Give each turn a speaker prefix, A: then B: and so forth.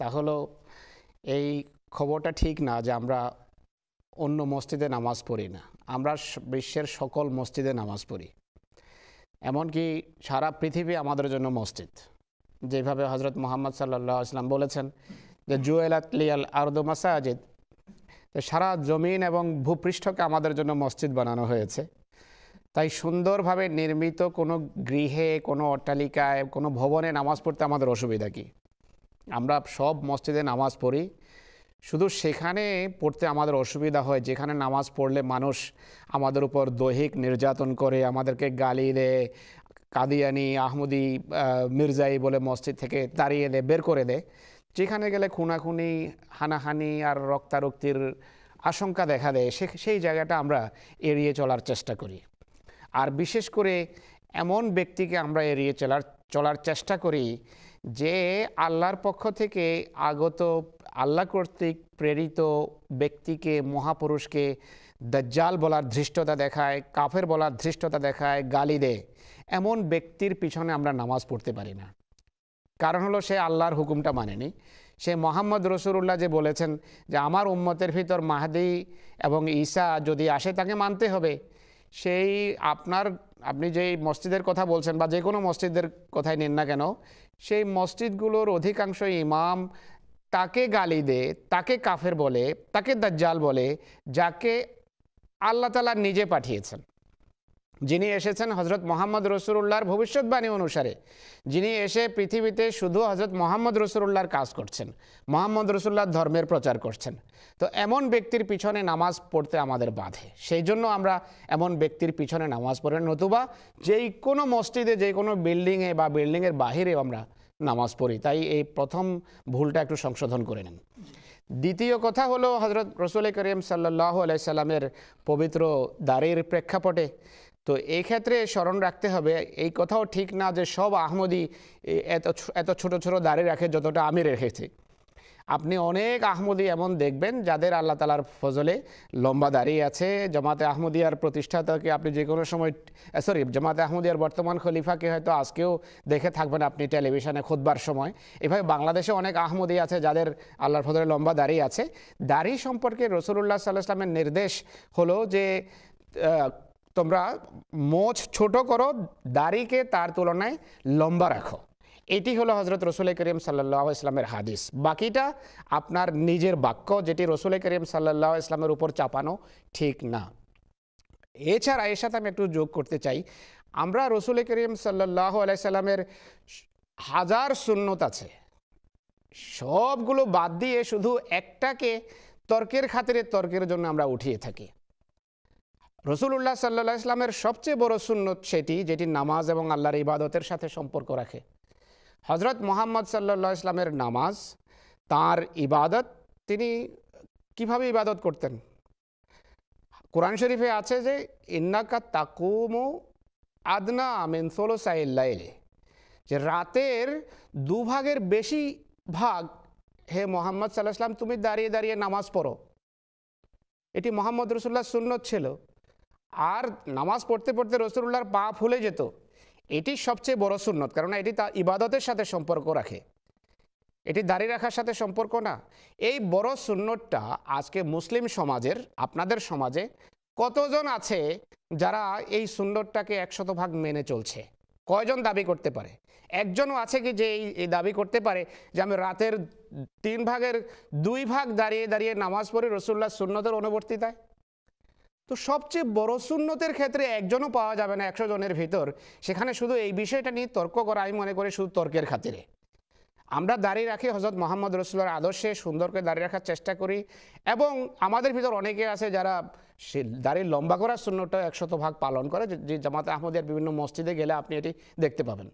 A: তাহলেও এই খবরটা ঠিক না যে আমরা অন্য মসজিদে নামাজ পড়ি না আমরা বিশ্বের সকল মসজিদে নামাজ পড়ি এমনকি সারা পৃথিবী আমাদের জন্য মসজিদ যেভাবে হজরত মোহাম্মদ সাল্লাহ আসলাম বলেছেন যে জুয়েলাতলিয়াল আরদো মাসাজিদ সারা জমিন এবং ভূপৃষ্ঠকে আমাদের জন্য মসজিদ বানানো হয়েছে তাই সুন্দরভাবে নির্মিত কোনো গৃহে কোনো অট্টালিকায় কোনো ভবনে নামাজ পড়তে আমাদের অসুবিধা কী আমরা সব মসজিদে নামাজ পড়ি শুধু সেখানে পড়তে আমাদের অসুবিধা হয় যেখানে নামাজ পড়লে মানুষ আমাদের উপর দৈহিক নির্যাতন করে আমাদেরকে গালি দেয় কাদিয়ানি আহমদি মির্জাই বলে মসজিদ থেকে তাড়িয়ে দেয় বের করে দেয় যেখানে গেলে খুনাখুনি হানাহানি আর রক্তারক্তির আশঙ্কা দেখা দেয় সে সেই জায়গাটা আমরা এড়িয়ে চলার চেষ্টা করি আর বিশেষ করে এমন ব্যক্তিকে আমরা এড়িয়ে চলার চলার চেষ্টা করি যে আল্লাহর পক্ষ থেকে আগত আল্লাহ কর্তৃক প্রেরিত ব্যক্তিকে মহাপুরুষকে দজ্জাল বলার ধৃষ্টতা দেখায় কাফের বলার ধৃষ্টতা দেখায় গালি দেয় এমন ব্যক্তির পিছনে আমরা নামাজ পড়তে পারি না কারণ হলো সে আল্লাহর হুকুমটা মানেনি সে মোহাম্মদ রসুল্লাহ যে বলেছেন যে আমার উম্মতের ভিতর মাহাদি এবং ঈসা যদি আসে তাকে মানতে হবে সেই আপনার আপনি যেই মসজিদের কথা বলছেন বা যে কোনো মসজিদের কথাই নিন না কেন সেই মসজিদগুলোর অধিকাংশ ইমাম তাকে গালি দে তাকে কাফের বলে তাকে দাজ্জাল বলে যাকে আল্লাহ তালা নিজে পাঠিয়েছেন যিনি এসেছেন হজরত মোহাম্মদ রসুল্লাহর ভবিষ্যৎবাণী অনুসারে যিনি এসে পৃথিবীতে শুধু হজরত মোহাম্মদ রসুল্লাহর কাজ করছেন মোহাম্মদ রসুল্লাহর ধর্মের প্রচার করছেন তো এমন ব্যক্তির পিছনে নামাজ পড়তে আমাদের বাধে সেই জন্য আমরা এমন ব্যক্তির পিছনে নামাজ পড়েন নতুবা যেই কোনো মসজিদে যে কোনো বিল্ডিংয়ে বা বিল্ডিংয়ের বাহিরে আমরা নামাজ পড়ি তাই এই প্রথম ভুলটা একটু সংশোধন করে নেন দ্বিতীয় কথা হলো হজরত রসুল করিম সাল্লাহ আলাইসাল্লামের সাল্লামের পবিত্র দাড়ির প্রেক্ষাপটে তো এই ক্ষেত্রে স্মরণ রাখতে হবে এই কথাও ঠিক না যে সব আহমদি এত এত ছোট ছোট দাঁড়িয়ে রাখে যতটা আমি রেখেছি আপনি অনেক আহমদি এমন দেখবেন যাদের আল্লাহ তালার ফজলে লম্বা দাঁড়িয়ে আছে জামাতে আহমদিয়ার প্রতিষ্ঠাতাকে আপনি যে কোনো সময় সরি জামাতে আহমদিয়ার বর্তমান খলিফাকে হয়তো আজকেও দেখে থাকবেন আপনি টেলিভিশনে খুদবার সময় এভাবে বাংলাদেশে অনেক আহমদি আছে যাদের আল্লাহর ফজলে লম্বা দাঁড়িয়ে আছে দাঁড়ি সম্পর্কে রসুল্লাহ সাল্লাহ ইসলামের নির্দেশ হলো যে তোমরা মোছ ছোট করো দাড়িকে তার তুলনায় লম্বা রাখো এটি হলো হজরত রসুল করিম সাল্লাহ ইসলামের হাদিস বাকিটা আপনার নিজের বাক্য যেটি রসুল করিম সাল্লাহ ইসলামের উপর চাপানো ঠিক না এছাড়া এর সাথে আমি একটু যোগ করতে চাই আমরা রসুল করিম সাল্লাহ আলাইসাল্লামের হাজার সুন্নত আছে সবগুলো বাদ দিয়ে শুধু একটাকে তর্কের খাতিরে তর্কের জন্য আমরা উঠিয়ে থাকি রসুল্লাহ সাল্লাহ ইসলামের সবচেয়ে বড় সুন্নত সেটি যেটি নামাজ এবং আল্লাহর ইবাদতের সাথে সম্পর্ক রাখে হজরত মোহাম্মদ সাল্লা ইসলামের নামাজ তার ইবাদত তিনি কিভাবে ইবাদত করতেন কোরআন শরীফে আছে যে ইন্নাকা তাকুমু আদনা আমেন সোলো সাইল্লাইলে যে রাতের দুভাগের বেশি ভাগ হে মোহাম্মদ সাল্লাহ ইসলাম তুমি দাঁড়িয়ে দাঁড়িয়ে নামাজ পড়ো এটি মোহাম্মদ রসুল্লাহ সুন্নত ছিল আর নামাজ পড়তে পড়তে রসুল্লাহর পা ফুলে যেত এটি সবচেয়ে বড় সুন্নত কারণ এটি তা ইবাদতের সাথে সম্পর্ক রাখে এটি দাঁড়িয়ে রাখার সাথে সম্পর্ক না এই বড় সুন্নতটা আজকে মুসলিম সমাজের আপনাদের সমাজে কতজন আছে যারা এই সুন্নতটাকে একশত ভাগ মেনে চলছে কয়জন দাবি করতে পারে একজনও আছে কি যে এই দাবি করতে পারে যে আমি রাতের তিন ভাগের দুই ভাগ দাঁড়িয়ে দাঁড়িয়ে নামাজ পড়ি রসুল্লাহ সুন্নতের অনুবর্তিতায় তো সবচেয়ে বড় সুন্নতের ক্ষেত্রে একজনও পাওয়া যাবে না একশো জনের ভিতর সেখানে শুধু এই বিষয়টা নিয়ে তর্ক করা আমি মনে করি শুধু তর্কের খাতিরে আমরা দাঁড়িয়ে রাখি হজরত মোহাম্মদ রসুল্লার আদর্শে সুন্দরকে দাঁড়িয়ে রাখার চেষ্টা করি এবং আমাদের ভিতর অনেকে আছে যারা সে দাঁড়িয়ে লম্বা করার শূন্যটা একশত ভাগ পালন করে যে জামাত আহমদের বিভিন্ন মসজিদে গেলে আপনি এটি দেখতে পাবেন